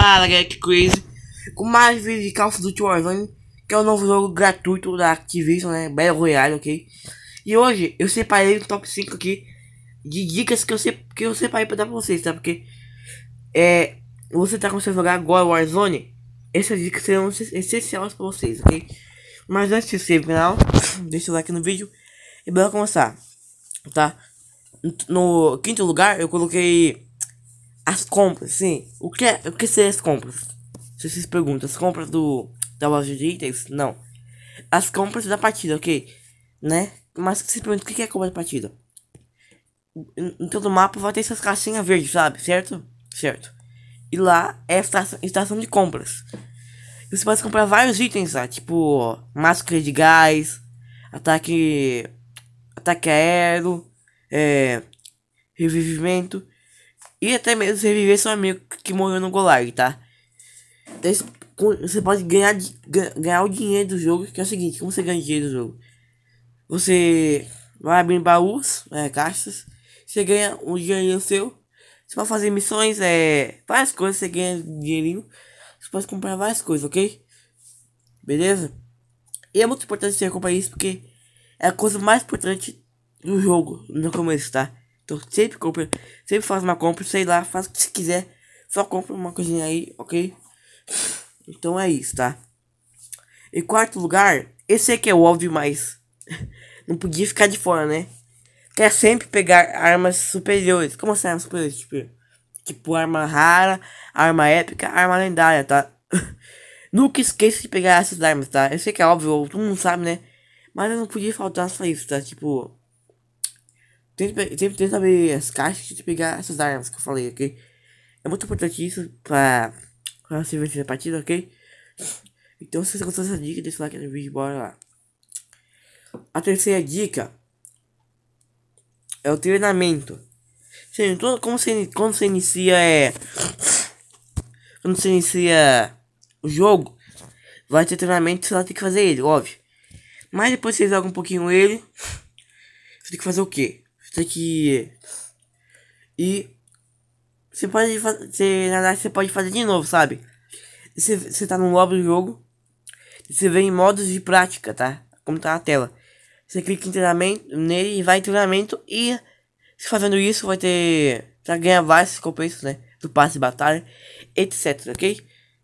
Fala galera, que crazy Com mais vídeo de Call of Duty Warzone Que é o novo jogo gratuito da Activision, né? Battle Royale, ok? E hoje eu separei o top 5 aqui De dicas que eu, se... que eu separei pra dar pra vocês, tá? Porque é, Você tá começando a jogar agora Warzone Essas dicas serão essenciais pra vocês, ok? Mas antes de se inscrever no canal Deixa o like no vídeo E bora começar, tá? No quinto lugar eu coloquei as compras, sim. O que, é, o que seriam as compras? Se vocês perguntam, as compras do da loja de itens? Não. As compras da partida, ok? Né? Mas se pergunta o que é compra da partida? Em, em todo mapa vai ter essas caixinhas verdes, sabe? Certo? Certo. E lá é a estação, estação de compras. você pode comprar vários itens lá, tipo máscara de gás, ataque. ataque aéreo, é, revivimento. E até mesmo reviver seu amigo que morreu no Golag, tá? Então, você pode ganhar, ganhar o dinheiro do jogo, que é o seguinte, como você ganha dinheiro do jogo? Você vai abrindo baús, é, caixas, você ganha um dinheirinho seu, você pode fazer missões, é, várias coisas, você ganha dinheirinho, você pode comprar várias coisas, ok? Beleza? E é muito importante você acompanhar isso, porque é a coisa mais importante do jogo, no começo, tá? Então sempre compra, sempre faz uma compra, sei lá, faz o que você quiser. Só compra uma coisinha aí, ok? Então é isso, tá? Em quarto lugar, esse aqui é o óbvio, mas não podia ficar de fora, né? Quer sempre pegar armas superiores. Como assim armas superiores? Tipo, tipo arma rara, arma épica, arma lendária, tá? Nunca esqueça de pegar essas armas, tá? Eu sei que é óbvio, todo mundo sabe, né? Mas eu não podia faltar só isso, tá? Tipo, tem sempre tenta abrir as caixas e pegar essas armas que eu falei, ok? É muito importante isso pra, pra você vencer a partida, ok? Então se você gostou dessa dica, deixa o like no vídeo, bora lá. A terceira dica é o treinamento. Sim, todo, então, como você, quando você inicia é. Quando você inicia o jogo, vai ter treinamento, você vai ter que fazer ele, óbvio. Mas depois que você joga um pouquinho ele, você tem que fazer o quê? que. E. Você pode fazer. você pode fazer de novo, sabe? Você, você tá no lobby do jogo. Você vem em modos de prática, tá? Como tá na tela. Você clica em treinamento, nele e vai em treinamento. E. Se fazendo isso, vai ter. vai ganhar várias recompensas, né? Do passe de batalha, etc, ok?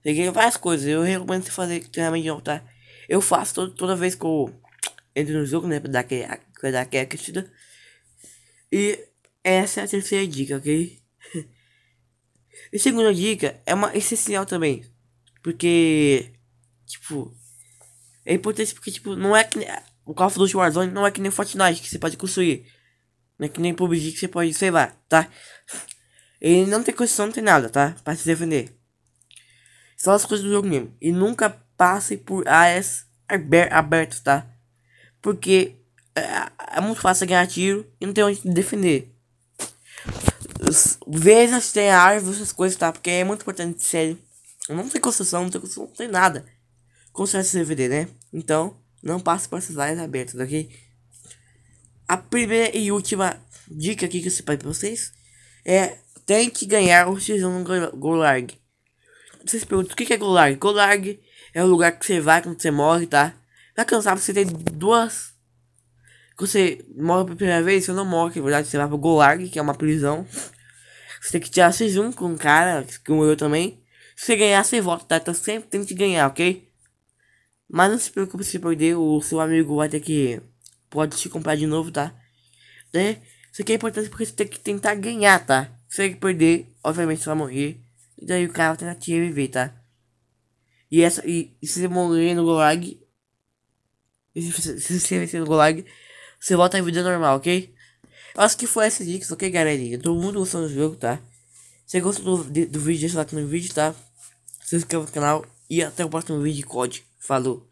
Você ganha várias coisas. Eu recomendo você fazer treinamento de novo, tá? Eu faço todo, toda vez que eu entro no jogo, né? Pra dar aquela, pra dar aquela aquecida. E essa é a terceira dica, ok? e segunda dica é uma essencial também. Porque, tipo, é importante porque, tipo, não é que. O Call of Duty Warzone não é que nem Fortnite que você pode construir. Não é que nem PUBG que você pode, sei lá, tá? Ele não tem construção, não tem nada, tá? Pra se defender. Só as coisas do jogo mesmo. E nunca passe por áreas abertas, tá? Porque é, é, muito fácil ganhar tiro e não tem onde defender. Veja se tem árvores, essas coisas, tá? Porque é muito importante, sério. Não tem construção, não tem construção, não tem nada. Construção CVD, né? Então, não passe por essas áreas abertas, ok? A primeira e última dica aqui que eu separei pra vocês é tem que ganhar o X1 no Golarg. Vocês perguntam o que é Golarg? Golarg é o lugar que você vai quando você morre, tá? Tá cansar você tem duas você morre pela primeira vez, você não morre, na é verdade, você vai pro Golag, que é uma prisão. Você tem que tirar X1 com um cara, que morreu também. Se você ganhar, você volta, tá? Então sempre tem que ganhar, ok? Mas não se preocupe se perder, o seu amigo vai ter que. Pode te comprar de novo, tá? Né? Isso aqui é importante porque você tem que tentar ganhar, tá? Se você perder, obviamente você vai morrer. E daí o cara vai tentar te reviver, tá? E, essa, e, e se você morrer no Golag. se, se você vencer no Golag, você volta em vida normal, ok? Eu acho que foi essas dicas, ok, galerinha? Todo mundo gostou do jogo, tá? Se gostou do, do vídeo, deixa o like no vídeo, tá? Se inscreva no canal e até o próximo vídeo de COD. Falou!